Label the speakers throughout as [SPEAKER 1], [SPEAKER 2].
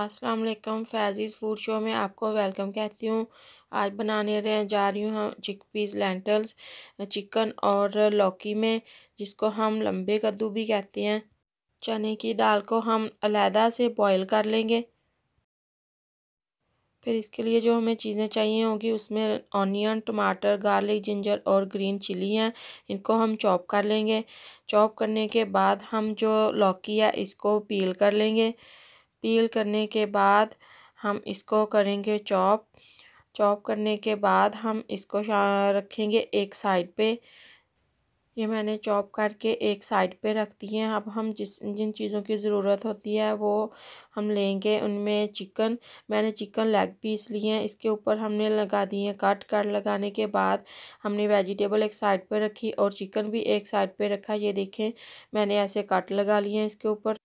[SPEAKER 1] अस्सलाम वालेकुम फैज़ीज़ food show में आपको वेलकम कहती हूँ आज बनाने रहे जा रही हूँ हम चिक पीस लेंटल्स चिकन और लौकी में जिसको हम लंबे कद्दू भी कहते हैं चने की दाल को हम अलहदा से बॉईल कर लेंगे फिर इसके लिए जो हमें चीज़ें चाहिए होंगी उसमें ऑनियन टमाटर गार्लिक जिंजर और ग्रीन चिली हैं इनको हम चॉप कर लेंगे चॉप करने के बाद हम जो लौकी है इसको पील कर लेंगे पील करने के बाद हम इसको करेंगे चॉप चॉप करने के बाद हम इसको रखेंगे एक साइड पे ये मैंने चॉप करके एक साइड पे रख दी है अब हम जिस जिन चीज़ों की ज़रूरत होती है वो हम लेंगे उनमें चिकन मैंने चिकन लेग पीस लिए हैं इसके ऊपर हमने लगा दिए हैं काट लगाने के बाद हमने वेजिटेबल एक साइड पे रखी और चिकन भी एक साइड पे रखा ये देखें मैंने ऐसे काट लगा लिए हैं इसके ऊपर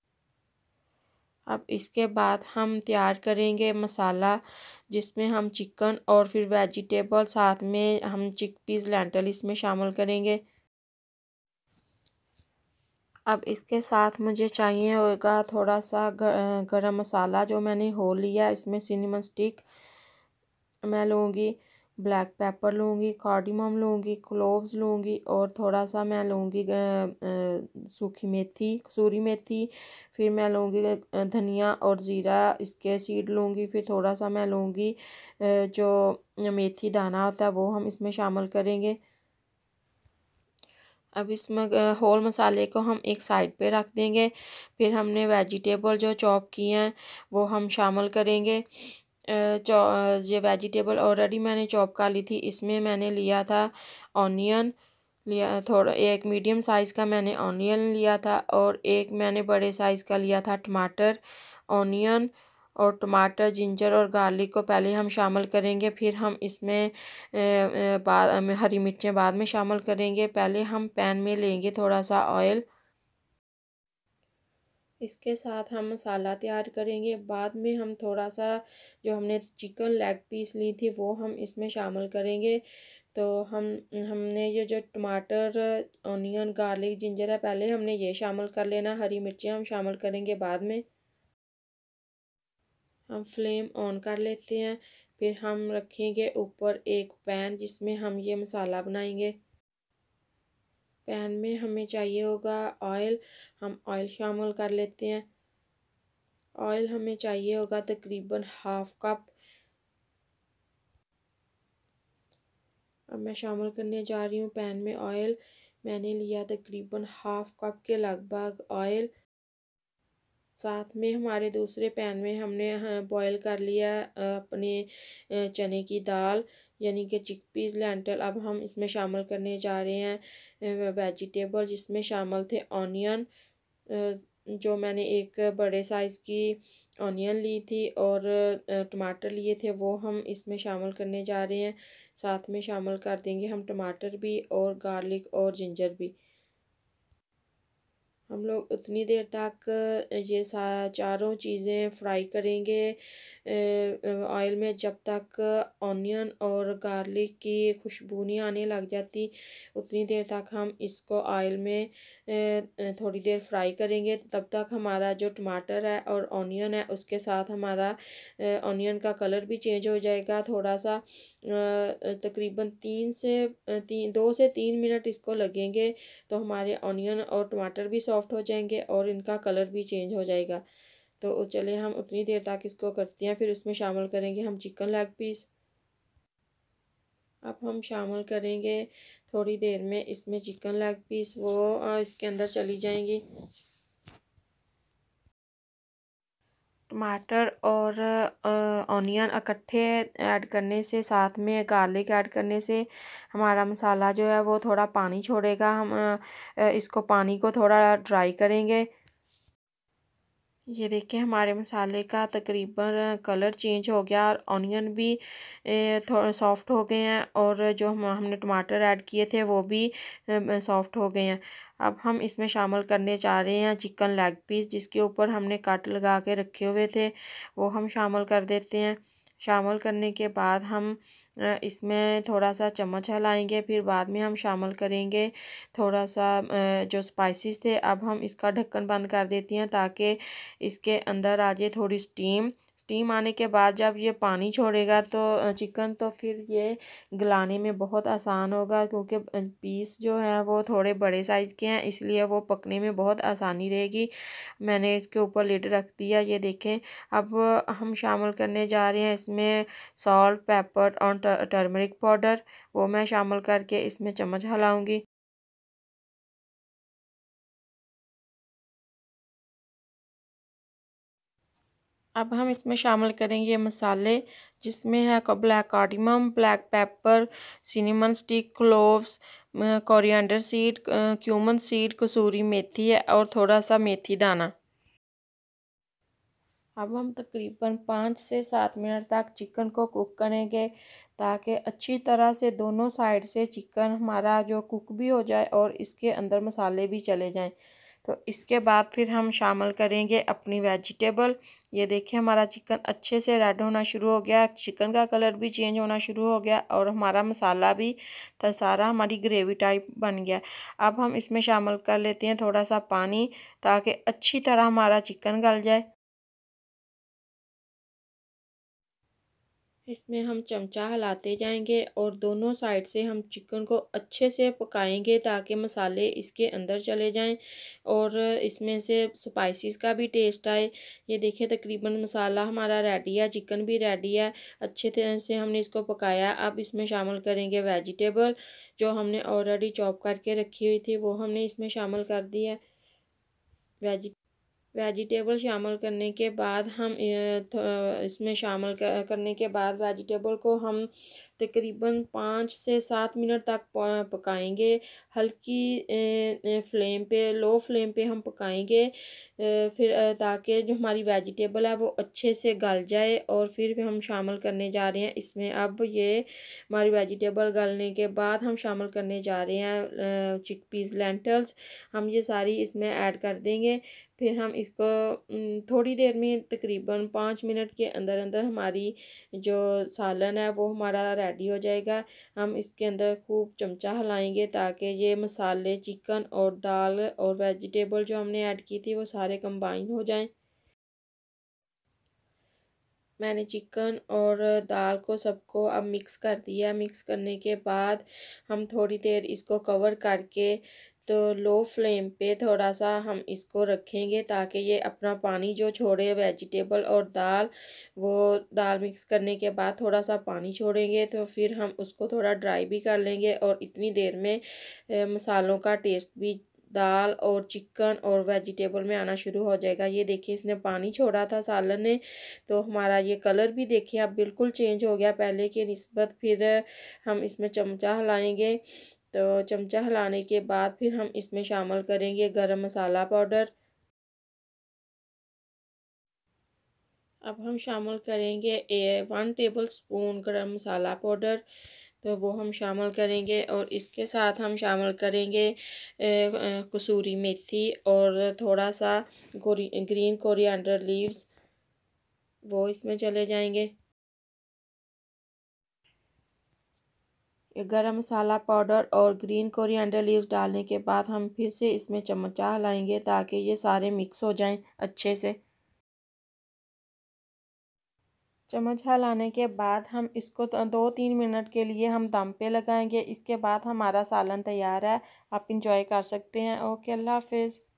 [SPEAKER 1] अब इसके बाद हम तैयार करेंगे मसाला जिसमें हम चिकन और फिर वेजिटेबल साथ में हम चिक पीस लेंटल इसमें शामिल करेंगे अब इसके साथ मुझे चाहिए होगा थोड़ा सा गरम मसाला जो मैंने हो लिया इसमें सिनेमन स्टिक मैं लूँगी ब्लैक पेपर लूँगी कार्डमम लूँगी क्लोव्स लूँगी और थोड़ा सा मैं लूँगी सूखी मेथी कसूरी मेथी फिर मैं लूँगी धनिया और ज़ीरा इसके सीड लूँगी फिर थोड़ा सा मैं लूँगी जो मेथी दाना होता है वो हम इसमें शामिल करेंगे अब इसमें होल मसाले को हम एक साइड पे रख देंगे फिर हमने वेजिटेबल जो चॉप किए हैं वो हम शामिल करेंगे ये वेजिटेबल ऑलरेडी मैंने चॉप कर ली थी इसमें मैंने लिया था ऑनियन लिया थोड़ा एक मीडियम साइज़ का मैंने ऑनियन लिया था और एक मैंने बड़े साइज़ का लिया था टमाटर ऑनियन और टमाटर जिंजर और गार्लिक को पहले हम शामिल करेंगे फिर हम इसमें बाद हरी मिर्चें बाद में शामिल करेंगे पहले हम पैन में लेंगे थोड़ा सा ऑयल इसके साथ हम मसाला तैयार करेंगे बाद में हम थोड़ा सा जो हमने चिकन लेग पीस ली थी वो हम इसमें शामिल करेंगे तो हम हमने ये जो टमाटर ऑनियन गार्लिक जिंजर है पहले हमने ये शामिल कर लेना हरी मिर्चियाँ हम शामिल करेंगे बाद में हम फ्लेम ऑन कर लेते हैं फिर हम रखेंगे ऊपर एक पैन जिसमें हम ये मसाला बनाएंगे पैन में हमें चाहिए होगा ऑयल हम ऑयल शामिल कर लेते हैं ऑयल हमें चाहिए होगा तकरीबन हाफ कप अब मैं शामिल करने जा रही हूँ पैन में ऑयल मैंने लिया तकरीबन हाफ कप के लगभग ऑयल साथ में हमारे दूसरे पैन में हमने बॉईल हाँ, कर लिया अपने चने की दाल यानी कि चिक पीज़ लेंटल अब हम इसमें शामिल करने जा रहे हैं वेजिटेबल जिसमें शामिल थे ऑनियन जो मैंने एक बड़े साइज़ की ऑनियन ली थी और टमाटर लिए थे वो हम इसमें शामिल करने जा रहे हैं साथ में शामिल कर देंगे हम टमाटर भी और गार्लिक और जिंजर भी हम लोग उतनी देर तक ये सा चारों चीज़ें फ्राई करेंगे ऑयल में जब तक ऑनियन और गार्लिक की खुशबू नहीं आने लग जाती उतनी देर तक हम इसको ऑयल में थोड़ी देर फ्राई करेंगे तब तक हमारा जो टमाटर है और ऑनियन है उसके साथ हमारा ऑनियन का कलर भी चेंज हो जाएगा थोड़ा सा तकरीबन तीन से तीन दो से तीन मिनट इसको लगेंगे तो हमारे ऑनियन और टमाटर भी सॉफ्ट हो जाएंगे और इनका कलर भी चेंज हो जाएगा तो चले हम उतनी देर तक इसको करते हैं फिर उसमें शामिल करेंगे हम चिकन लेग पीस अब हम शामिल करेंगे थोड़ी देर में इसमें चिकन लेग पीस वो इसके अंदर चली जाएंगी टमाटर और ऑनियन इकट्ठे ऐड करने से साथ में गार्लिक ऐड करने से हमारा मसाला जो है वो थोड़ा पानी छोड़ेगा हम इसको पानी को थोड़ा ड्राई करेंगे ये देखिए हमारे मसाले का तकरीबन कलर चेंज हो गया और ऑनियन भी थोड़ा सॉफ्ट हो गए हैं और जो हम हमने टमाटर ऐड किए थे वो भी सॉफ्ट हो गए हैं अब हम इसमें शामिल करने जा रहे हैं चिकन लेग पीस जिसके ऊपर हमने काट लगा के रखे हुए थे वो हम शामिल कर देते हैं शामिल करने के बाद हम इसमें थोड़ा सा चम्मच हलाएंगे फिर बाद में हम शामिल करेंगे थोड़ा सा जो स्पाइसेस थे अब हम इसका ढक्कन बंद कर देती हैं ताकि इसके अंदर आ जाए थोड़ी स्टीम स्टीम आने के बाद जब ये पानी छोड़ेगा तो चिकन तो फिर ये गलाने में बहुत आसान होगा क्योंकि पीस जो है वो थोड़े बड़े साइज़ के हैं इसलिए वो पकने में बहुत आसानी रहेगी मैंने इसके ऊपर लिड रख दिया ये देखें अब हम शामिल करने जा रहे हैं इसमें सॉल्ट पेपर और टर्मरिक पाउडर वो मैं शामिल करके इसमें चम्मच हलाऊँगी अब हम इसमें शामिल करेंगे मसाले जिसमें है black cardamom black pepper cinnamon stick cloves coriander seed cumin seed कसूरी मेथी है और थोड़ा सा मेथी दाना अब हम तकरीबन पाँच से सात मिनट तक चिकन को कुक करेंगे ताकि अच्छी तरह से दोनों साइड से चिकन हमारा जो कुक भी हो जाए और इसके अंदर मसाले भी चले जाएं तो इसके बाद फिर हम शामिल करेंगे अपनी वेजिटेबल ये देखिए हमारा चिकन अच्छे से रेड होना शुरू हो गया चिकन का कलर भी चेंज होना शुरू हो गया और हमारा मसाला भी था तो सारा हमारी ग्रेवी टाइप बन गया अब हम इसमें शामिल कर लेते हैं थोड़ा सा पानी ताकि अच्छी तरह हमारा चिकन गल जाए इसमें हम चमचा हिलाते जाएंगे और दोनों साइड से हम चिकन को अच्छे से पकाएंगे ताकि मसाले इसके अंदर चले जाएं और इसमें से स्पाइसेस का भी टेस्ट आए ये देखिए तकरीबन मसाला हमारा रेडी है चिकन भी रेडी है अच्छे तरह से हमने इसको पकाया अब इसमें शामिल करेंगे वेजिटेबल जो हमने ऑलरेडी चॉप करके रखी हुई थी वो हमने इसमें शामिल कर दी है वेजिट वेजिटेबल शामिल करने के बाद हम इसमें शामिल करने के बाद वेजिटेबल को हम तकरीबन पाँच से सात मिनट तक पकाएंगे हल्की फ्लेम पे लो फ्लेम पे हम पकाएंगे फिर ताकि जो हमारी वेजिटेबल है वो अच्छे से गल जाए और फिर हम शामिल करने जा रहे हैं इसमें अब ये हमारी वेजिटेबल गलने के बाद हम शामिल करने जा रहे हैं चिक पीस लेंटल्स हम ये सारी इसमें ऐड कर देंगे फिर हम इसको थोड़ी देर में तकरीबन पाँच मिनट के अंदर अंदर हमारी जो सालन है वो हमारा रेडी हो जाएगा हम इसके अंदर खूब चमचा हिलाएंगे ताकि ये मसाले चिकन और दाल और वेजिटेबल जो हमने ऐड की थी वो सारे कंबाइन हो जाएं मैंने चिकन और दाल को सबको अब मिक्स कर दिया मिक्स करने के बाद हम थोड़ी देर इसको कवर करके तो लो फ्लेम पे थोड़ा सा हम इसको रखेंगे ताकि ये अपना पानी जो छोड़े वेजिटेबल और दाल वो दाल मिक्स करने के बाद थोड़ा सा पानी छोड़ेंगे तो फिर हम उसको थोड़ा ड्राई भी कर लेंगे और इतनी देर में मसालों का टेस्ट भी दाल और चिकन और वेजिटेबल में आना शुरू हो जाएगा ये देखिए इसने पानी छोड़ा था सालन ने तो हमारा ये कलर भी देखिए अब बिल्कुल चेंज हो गया पहले के नस्बत फिर हम इसमें चमचा हिलाएंगे तो चमचा हिलाने के बाद फिर हम इसमें शामिल करेंगे गरम मसाला पाउडर अब हम शामिल करेंगे ए वन टेबल स्पून गर्म मसाला पाउडर तो वो हम शामिल करेंगे और इसके साथ हम शामिल करेंगे कसूरी मेथी और थोड़ा सा गोरी ग्रीन कोरिएंडर लीव्स वो इसमें चले जाएंगे गरम मसाला पाउडर और ग्रीन कोरिएंडर लीव्स डालने के बाद हम फिर से इसमें चमचा हिलाएंगे ताकि ये सारे मिक्स हो जाएं अच्छे से चम्मच हिलाने के बाद हम इसको दो तीन मिनट के लिए हम दम पे लगाएंगे इसके बाद हमारा सालन तैयार है आप इंजॉय कर सकते हैं ओके अल्लाह हाफिज़